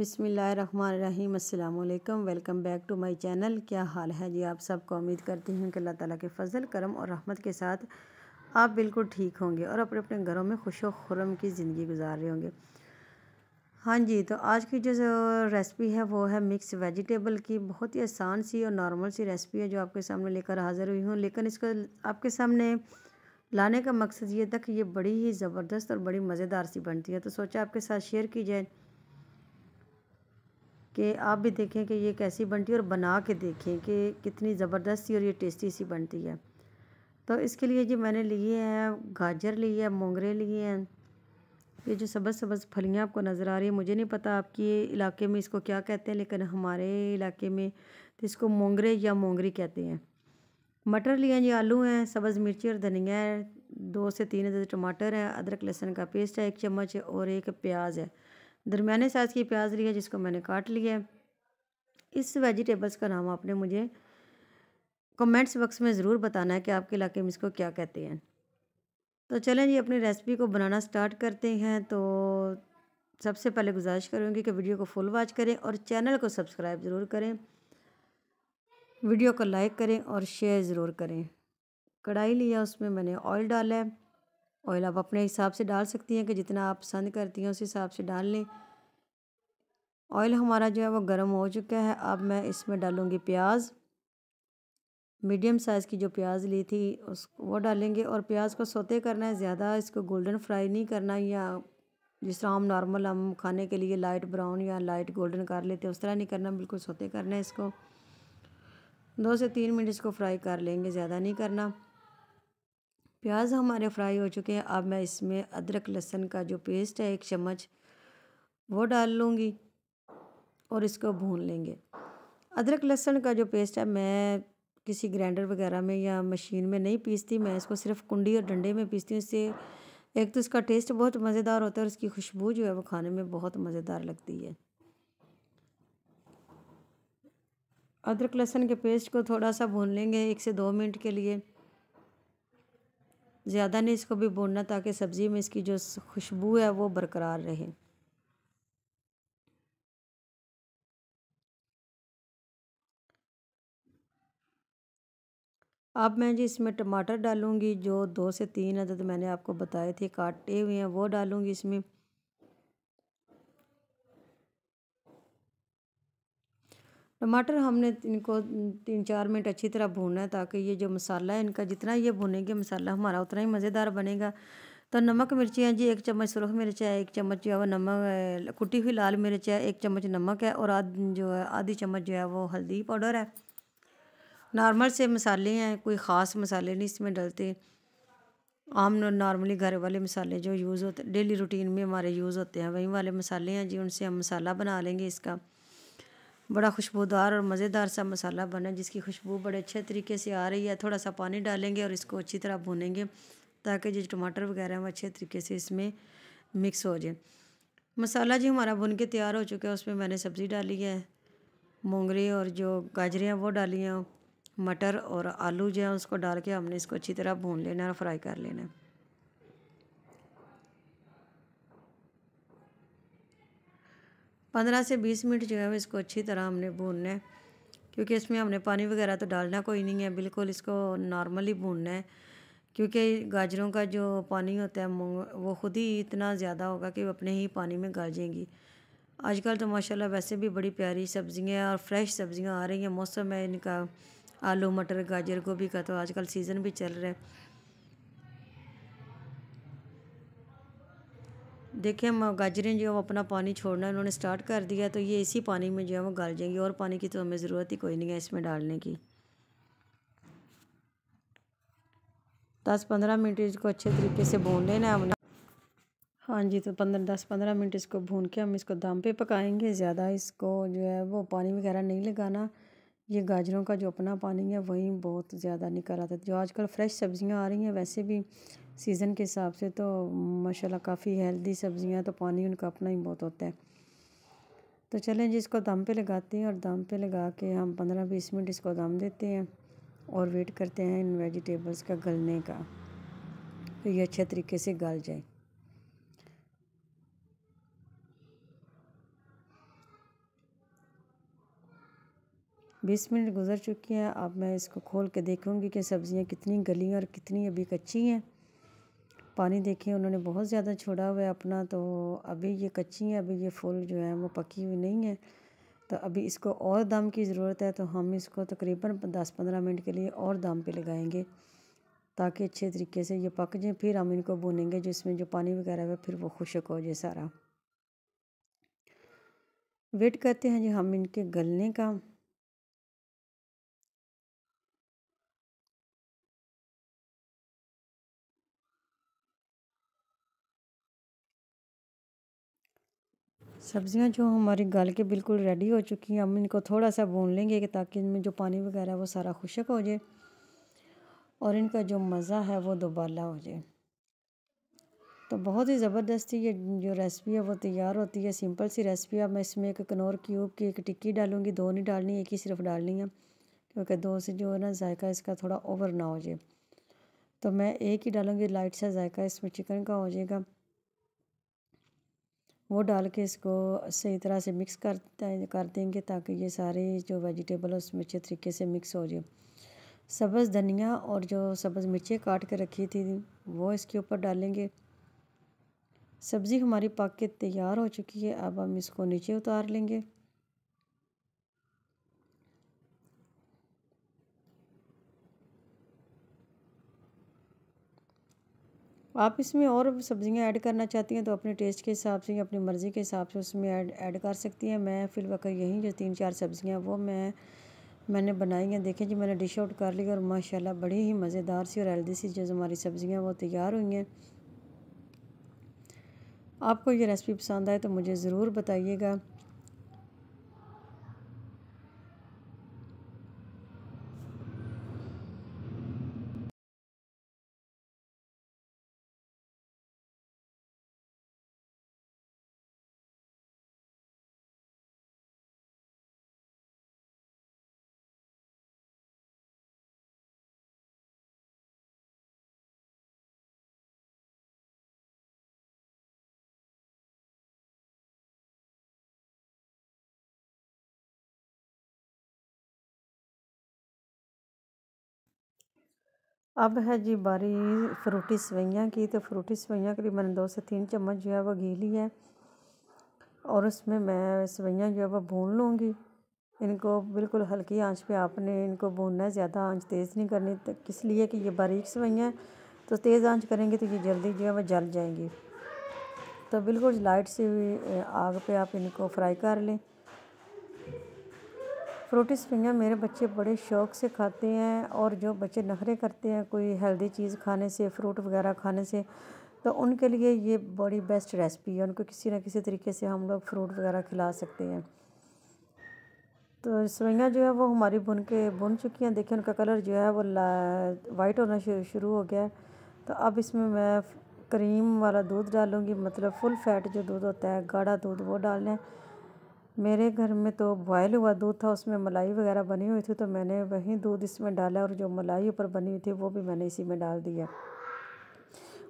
बिसमीम अल्लाम welcome back to my channel क्या हाल है जी आप सबको उम्मीद करती हूँ कि अल्लाह ताला के फ़ज़ल करम और रहमत के साथ आप बिल्कुल ठीक होंगे और अपने अपने घरों में खुश खुरम की ज़िंदगी गुजार रहे होंगे हाँ जी तो आज की जो रेसिपी है वो है मिक्स वेजिटेबल की बहुत ही आसान सी और नॉर्मल सी रेसिपी है जो आपके सामने लेकर हाज़िर हुई हूँ लेकिन इसको आपके सामने लाने का मकसद ये था कि ये बड़ी ही ज़बरदस्त और बड़ी मज़ेदार सी बनती है तो सोचा आपके साथ शेयर की जाए कि आप भी देखें कि ये कैसी बनती है और बना के देखें कि कितनी ज़बरदस्त सी और ये टेस्टी सी बनती है तो इसके लिए जी मैंने लिए हैं गाजर ली है मोंगरे लिए हैं ये जो सबज सबज फलियाँ आपको नज़र आ रही है मुझे नहीं पता आपके इलाके में इसको क्या कहते हैं लेकिन हमारे इलाके में तो इसको मोंगरे या मोंगरी कहते हैं मटर लिए हैं जी आलू हैं सब्ज़ मिर्ची और धनिया है दो से तीन अदद टमाटर हैं अदरक लहसुन का पेस्ट है एक चम्मच और एक प्याज है दरमियाने साइज़ की प्याज ली है जिसको मैंने काट लिया है इस वेजिटेबल्स का नाम आपने मुझे कमेंट्स बॉक्स में ज़रूर बताना है कि आपके इलाके में इसको क्या कहते हैं तो चलें जी अपनी रेसिपी को बनाना स्टार्ट करते हैं तो सबसे पहले गुजारिश करूँगी कि वीडियो को फुल वॉच करें और चैनल को सब्सक्राइब ज़रूर करें वीडियो को लाइक करें और शेयर ज़रूर करें कढ़ाई लिया उसमें मैंने ऑयल डाला है ऑयल आप अपने हिसाब से डाल सकती हैं कि जितना आप पसंद करती हैं उस हिसाब से डाल लें ऑयल हमारा जो है वो गर्म हो चुका है अब मैं इसमें डालूँगी प्याज मीडियम साइज़ की जो प्याज ली थी उस वो डालेंगे और प्याज को सोते करना है ज़्यादा इसको गोल्डन फ्राई नहीं करना या जिस तरह हम नॉर्मल हम खाने के लिए लाइट ब्राउन या लाइट गोल्डन कर लेते हैं उस तरह नहीं करना बिल्कुल सोते करना है इसको दो से तीन मिनट इसको फ्राई कर लेंगे ज़्यादा नहीं करना प्याज हमारे फ्राई हो चुके हैं अब मैं इसमें अदरक लहसुन का जो पेस्ट है एक चम्मच वो डाल लूँगी और इसको भून लेंगे अदरक लहसुन का जो पेस्ट है मैं किसी ग्राइंडर वगैरह में या मशीन में नहीं पीसती मैं इसको सिर्फ कुंडी और डंडे में पीसती हूँ इससे एक तो इसका टेस्ट बहुत मज़ेदार होता है और इसकी खुशबू जो है वो खाने में बहुत मज़ेदार लगती है अदरक लहसुन के पेस्ट को थोड़ा सा भून लेंगे एक से दो मिनट के लिए ज़्यादा नहीं इसको भी भूनना ताकि सब्ज़ी में इसकी जो खुशबू है वो बरकरार रहे अब मैं जी इसमें टमाटर डालूंगी जो दो से तीन अदद मैंने आपको बताए थे काटे हुए हैं वो डालूंगी इसमें टमाटर हमने इनको तीन चार मिनट अच्छी तरह भूनना है ताकि ये जो मसाला है इनका जितना ये भुनेंगे मसाला हमारा उतना ही मज़ेदार बनेगा तो नमक मिर्ची जी एक चम्मच सुरख मिर्च है एक चम्मच जो है वो नमक कुटी हुई लाल मिर्च है एक चम्मच नमक है और आध जो है आधी चम्मच जो है वो हल्दी पाउडर है नॉर्मल से मसाले हैं कोई ख़ास मसाले नहीं इसमें डलते आम नॉर्मली घर वाले मसाले जो यूज़ होते डेली रूटीन में हमारे यूज़ होते हैं वहीं वाले मसाले हैं जी उनसे हम मसाला बना लेंगे इसका बड़ा खुशबूदार और मज़ेदार सा मसाला बना जिसकी खुशबू बड़े अच्छे तरीके से आ रही है थोड़ा सा पानी डालेंगे और इसको अच्छी तरह भूनेंगे ताकि जो टमाटर वगैरह हैं वो अच्छे तरीके से इसमें मिक्स हो जाए मसाला जी हमारा भुन के तैयार हो चुका है उसमें मैंने सब्ज़ी डाली है मूंगरी और जो गाजरें हैं वो डाली हैं मटर और आलू जो है उसको डाल के हमने इसको अच्छी तरह भून लेना है और फ्राई कर लेना है पंद्रह से बीस मिनट जो है वो इसको अच्छी तरह हमने भूनना है क्योंकि इसमें हमने पानी वगैरह तो डालना कोई नहीं है बिल्कुल इसको नॉर्मली भूनना है क्योंकि गाजरों का जो पानी होता है वो ख़ुद ही इतना ज़्यादा होगा कि वो अपने ही पानी में गाल जाएंगी आजकल तो माशाल्लाह वैसे भी बड़ी प्यारी सब्ज़ियाँ और फ्रेश सब्ज़ियाँ आ रही हैं मौसम है इनका आलू मटर गाजर गोभी का तो आजकल सीज़न भी चल रहा है देखिए हम गाजरें जो है वो अपना पानी छोड़ना उन्होंने स्टार्ट कर दिया तो ये इसी पानी में जो है वो गल जाएंगी और पानी की तो हमें ज़रूरत ही कोई नहीं है इसमें डालने की दस पंद्रह मिनट इसको अच्छे तरीके से भून लेना है हमने हाँ जी तो पंद्रह दस पंद्रह मिनट इसको भून के हम इसको दम पे पकाएंगे ज़्यादा इसको जो है वो पानी वगैरह नहीं लगाना ये गाजरों का जो अपना पानी है वही बहुत ज़्यादा निकल आता है जो आजकल फ्रेश सब्ज़ियाँ आ रही हैं वैसे भी सीज़न के हिसाब से तो माशाल्लाह काफ़ी हेल्दी सब्ज़ियाँ तो पानी उनका अपना ही बहुत होता है तो चलें जी इसको दम पे लगाते हैं और दम पे लगा के हम पंद्रह बीस मिनट इसको दम देते हैं और वेट करते हैं इन वेजिटेबल्स का गलने का तो ये अच्छे तरीके से गल जाए बीस मिनट गुजर चुकी हैं अब मैं इसको खोल के देखूंगी कि सब्ज़ियाँ कितनी गली हैं और कितनी अभी कच्ची हैं पानी देखिए उन्होंने बहुत ज़्यादा छोड़ा हुआ है अपना तो अभी ये कच्ची है अभी ये फूल जो है वो पकी हुई नहीं है तो अभी इसको और दाम की ज़रूरत है तो हम इसको तकरीबन दस पंद्रह मिनट के लिए और दाम पे लगाएंगे ताकि अच्छे तरीके से ये पक जाए फिर हम इनको बुनेंगे जिसमें जो पानी वगैरह है फिर वो खुशक हो जाए सारा वेट करते हैं जी हम इनके गलने का सब्ज़ियाँ जो हमारी गल के बिल्कुल रेडी हो चुकी हैं हम इनको थोड़ा सा भून लेंगे कि ताकि इनमें जो पानी वगैरह वो सारा खुशक हो जाए और इनका जो मज़ा है वो दोबाला हो जाए तो बहुत ही ज़बरदस्ती ये जो रेसिपी है वो तैयार होती है सिंपल सी रेसिपी है मैं इसमें एक कनौर क्यूब की एक टिक्की डालूंगी दो नहीं डालनी एक ही सिर्फ डालनी है क्योंकि दो से जो है ना जायका इसका थोड़ा ओवर ना हो जाए तो मैं एक ही डालूंगी लाइट सा जायका इसमें चिकन का हो जाएगा वो डाल के इसको सही तरह से मिक्स कर कर देंगे ताकि ये सारे जो वेजिटेबल उसमें अच्छे तरीके से मिक्स हो जाए सब्ज़ धनिया और जो सब्ज़ मिर्चें काट के रखी थी वो इसके ऊपर डालेंगे सब्ज़ी हमारी पक के तैयार हो चुकी है अब हम इसको नीचे उतार लेंगे आप इसमें और सब्ज़ियाँ ऐड करना चाहती हैं तो अपने टेस्ट के हिसाब से या अपनी मर्ज़ी के हिसाब से उसमें ऐड ऐड कर सकती हैं मैं फिलवकर यहीं जो तीन चार सब्ज़ियाँ वो मैं मैंने बनाई हैं देखें जी मैंने डिश आउट कर ली और माशाल्लाह बड़ी ही मज़ेदार सी और हेल्दी सी जो हमारी सब्ज़ियाँ वो तैयार हुई हैं आपको ये रेसिपी पसंद आए तो मुझे ज़रूर बताइएगा अब है जी बारी फ्रूटी सवैयाँ की तो फ्रूटी सवैयाँ करीब मैंने दो से तीन चम्मच जो है वो घी ली है और उसमें मैं सवैयाँ जो है वो भून लूँगी इनको बिल्कुल हल्की आंच पे आपने इनको भूनना है ज़्यादा आंच तेज़ नहीं करनी तो किस लिए कि ये बारीक सवैयाँ हैं तो तेज़ आंच करेंगे तो ये जल्दी जो है वह जल जाएंगी तो बिल्कुल लाइट सी आग पे आप इनको फ्राई कर लें फ्रूटी स्पिंगा मेरे बच्चे बड़े शौक़ से खाते हैं और जो बच्चे नखरे करते हैं कोई हेल्दी चीज़ खाने से फ्रूट वगैरह खाने से तो उनके लिए ये बड़ी बेस्ट रेसिपी है उनको किसी ना किसी तरीके से हम लोग फ्रूट वगैरह खिला सकते हैं तो सवैयाँ जो है वो हमारी बुन के बुन चुकी हैं देखिए उनका कलर जो है वो वाइट होना शुरू हो गया है तो अब इसमें मैं क्रीम वाला दूध डालूँगी मतलब फुल फैट जो दूध होता है गाढ़ा दूध वो डालना है मेरे घर में तो बॉयल हुआ दूध था उसमें मलाई वगैरह बनी हुई थी तो मैंने वही दूध इसमें डाला और जो मलाई ऊपर बनी हुई थी वो भी मैंने इसी में डाल दिया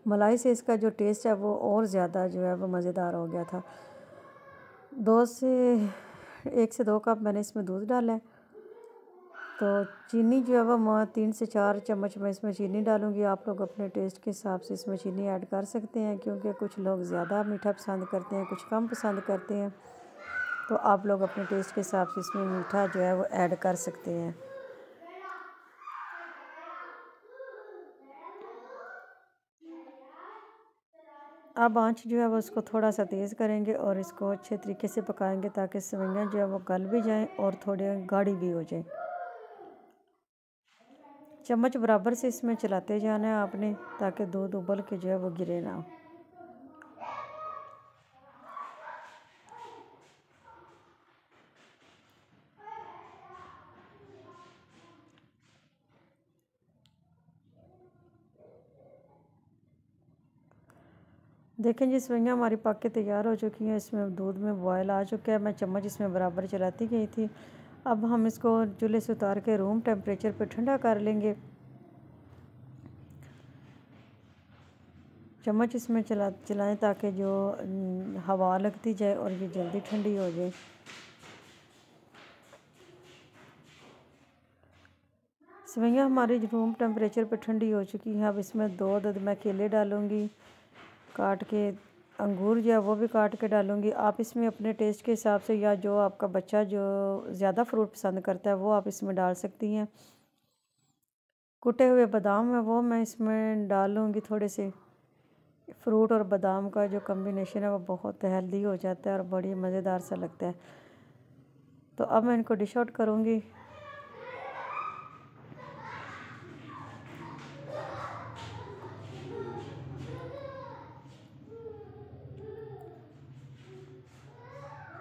मलाई से इसका जो टेस्ट है वो और ज़्यादा जो है वो मज़ेदार हो गया था दो से एक से दो कप मैंने इसमें दूध डाला है तो चीनी जो है वह तीन से चार चम्मच मैं इसमें चीनी डालूंगी आप लोग अपने टेस्ट के हिसाब से इसमें चीनी ऐड कर सकते हैं क्योंकि कुछ लोग ज़्यादा मीठा पसंद करते हैं कुछ कम पसंद करते हैं तो आप लोग अपने टेस्ट के हिसाब से इसमें मीठा जो है वो ऐड कर सकते हैं अब आँच जो है वो इसको थोड़ा सा तेज़ करेंगे और इसको अच्छे तरीके से पकाएंगे ताकि सवैयाँ जो है वो गल भी जाएं और थोड़े गाढ़ी भी हो जाएं चम्मच बराबर से इसमें चलाते जाना है आपने ताकि दूध उबल के जो है वो गिरे ना देखें जी सवैयाँ हमारी पक के तैयार हो चुकी हैं इसमें दूध में बॉयल आ चुका है मैं चम्मच इसमें बराबर चलाती गई थी अब हम इसको चूल्हे से उतार के रूम टेम्परेचर पर ठंडा कर लेंगे चम्मच इसमें चला चलाएँ ताकि जो हवा लगती जाए और ये जल्दी ठंडी हो जाए सवैयाँ हमारी रूम टेम्परेचर पर ठंडी हो चुकी हैं अब इसमें दो दद मैं केले डालूँगी काट के अंगूर जो है वो भी काट के डालूँगी आप इसमें अपने टेस्ट के हिसाब से या जो आपका बच्चा जो ज़्यादा फ्रूट पसंद करता है वो आप इसमें डाल सकती हैं कुटे हुए बादाम है वो मैं इसमें डालूंगी थोड़े से फ्रूट और बादाम का जो कम्बिनेशन है वो बहुत हेल्दी हो जाता है और बड़ी मज़ेदार सा लगता है तो अब मैं इनको डिश आउट करूँगी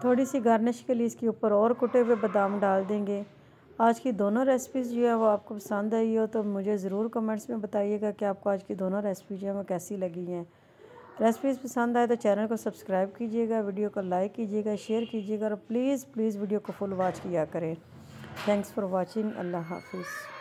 थोड़ी सी गार्निश के लिए इसके ऊपर और कुटे हुए बादाम डाल देंगे आज की दोनों रेसिपीज़ जो है वो आपको पसंद आई हो तो मुझे ज़रूर कमेंट्स में बताइएगा कि आपको आज की दोनों रेसिपी जो है वो कैसी लगी हैं रेसिपीज़ पसंद आए तो चैनल को सब्सक्राइब कीजिएगा वीडियो को लाइक कीजिएगा शेयर कीजिएगा और प्लीज़ प्लीज़ वीडियो को फुल वॉच किया करें थैंक्स फॉर वॉचिंग अल्लाह हाफिज़